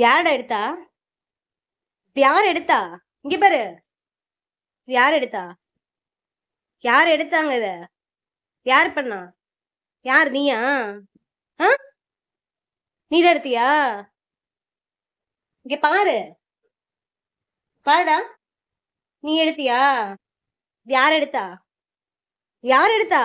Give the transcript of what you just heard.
யாரடா எடுத்தா யார் எடுத்தா இங்க பாரு யார் எடுத்தா யார் எடுத்தாங்க இத யார் பண்ணா யார் நீயா நீ எடுத்தியா இங்க பாரு பாருடா நீ எடுத்தியா யார் எடுத்தா யார் எடுத்தா